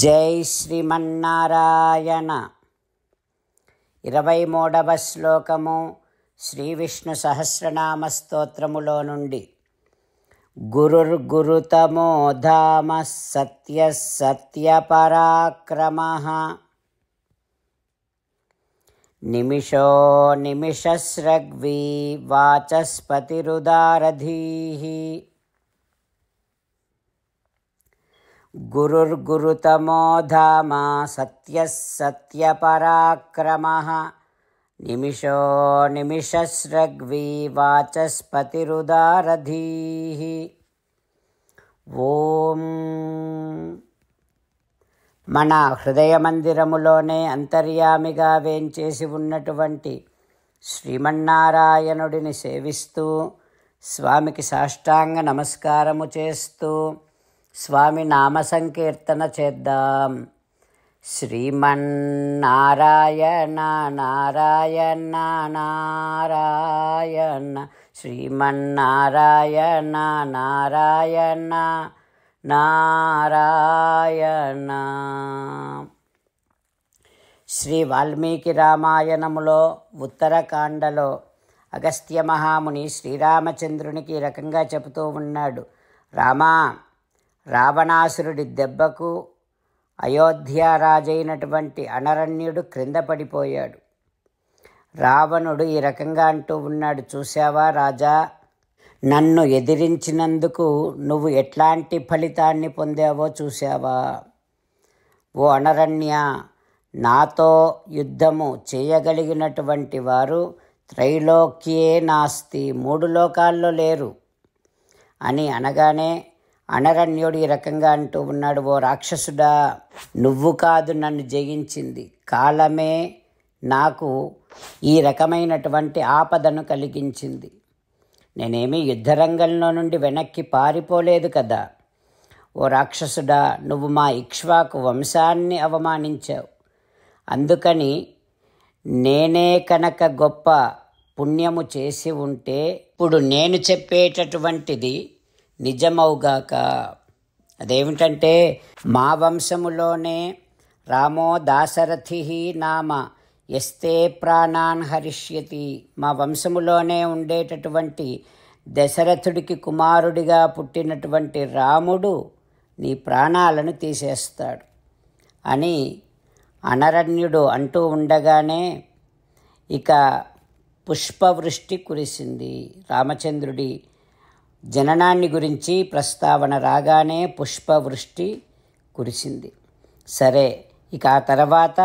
జై శ్రీమన్నారాయణ ఇరవై మూడవ శ్లోకము శ్రీ విష్ణు సహస్రనామ స్తోత్రములో నుండి గురుర్గురుతమో ధామ సత్య సత్యపరాక్రమ నిమిషో నిమిషస్రగ్వీ వాచస్పతిరుదారధీ गुरुर्गुरुतमो సత్య సత్యపరాక్రమ నిమిషో निमिषो निमिषस्रग्वी वाचस्पतिरुदारधीः ఓం మన హృదయ మందిరములోనే అంతర్యామిగా వేంచేసి ఉన్నటువంటి శ్రీమన్నారాయణుడిని సేవిస్తూ స్వామికి సాష్టాంగ నమస్కారము చేస్తూ స్వామి నామ సంకీర్తన చేద్దాం శ్రీమన్నారాయణ నారాయణ నారాయణ శ్రీమన్నారాయణ నారాయణ నారాయణ శ్రీ వాల్మీకి రామాయణములో ఉత్తరకాండలో అగస్త్య మహాముని శ్రీరామచంద్రునికి ఈ రకంగా చెబుతూ ఉన్నాడు రామా రావణాసురుడి దెబ్బకు అయోధ్యారాజైనటువంటి అనరణ్యుడు క్రింద పడిపోయాడు రావణుడు ఈ రకంగా అంటూ ఉన్నాడు చూశావా రాజా నన్ను ఎదిరించినందుకు నువ్వు ఎట్లాంటి ఫలితాన్ని పొందావో చూశావా ఓ అనరణ్య నాతో యుద్ధము చేయగలిగినటువంటి వారు త్రైలోక్యే నాస్తి మూడు లోకాల్లో లేరు అని అనగానే అనరణ్యుడు ఈ రకంగా అంటూ ఉన్నాడు ఓ రాక్షసుడా నువ్వు కాదు నన్ను జయించింది కాలమే నాకు ఈ రకమైనటువంటి ఆపదను కలిగించింది నేనేమి యుద్ధరంగంలో నుండి వెనక్కి పారిపోలేదు కదా ఓ రాక్షసుడా నువ్వు మా ఇక్ష్వాకు వంశాన్ని అవమానించావు అందుకని నేనే కనుక గొప్ప పుణ్యము చేసి ఉంటే ఇప్పుడు నేను చెప్పేటటువంటిది నిజమవుగాక అదేమిటంటే మా వంశములోనే రామో దాశరథి నామ ఎస్తే ప్రాణాన్ హరిష్యతి మా వంశములోనే ఉండేటటువంటి దశరథుడికి కుమారుడిగా పుట్టినటువంటి రాముడు నీ ప్రాణాలను తీసేస్తాడు అని అనరణ్యుడు అంటూ ఉండగానే ఇక పుష్పవృష్టి కురిసింది రామచంద్రుడి జననాన్ని గురించి ప్రస్తావన రాగానే పుష్పవృష్టి కురిసింది సరే ఇక ఆ తర్వాత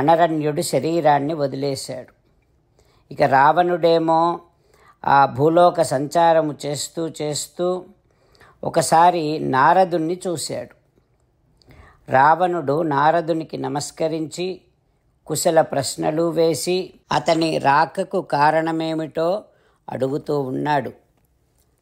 అనరణ్యుడు శరీరాన్ని వదిలేశాడు ఇక రావణుడేమో ఆ భూలోక సంచారము చేస్తూ చేస్తూ ఒకసారి నారదుణ్ణి చూశాడు రావణుడు నారదునికి నమస్కరించి కుశల ప్రశ్నలు వేసి అతని రాకకు కారణమేమిటో అడుగుతూ ఉన్నాడు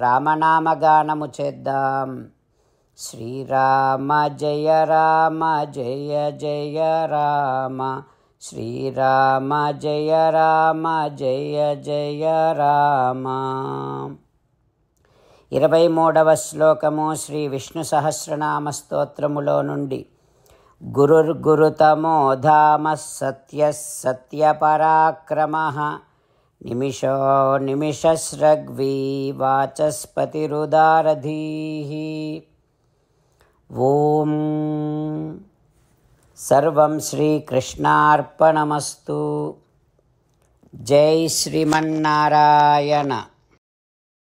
రామనామగానము చేద్దాం శ్రీరామ జయ రామ జయ జయ రామ శ్రీరామ జయ రామ జయ జయ రామ ఇరవై మూడవ శ్లోకము శ్రీ విష్ణు సహస్రనామ స్తోత్రములో నుండి గురుర్గురుతమో ధామ సత్య సత్యపరాక్రమ निमिषो निमिषसृग्वी वाचस्पतिरुदारधीः ॐ सर्वं श्रीकृष्णार्पणमस्तु जय श्रीमन्नारायण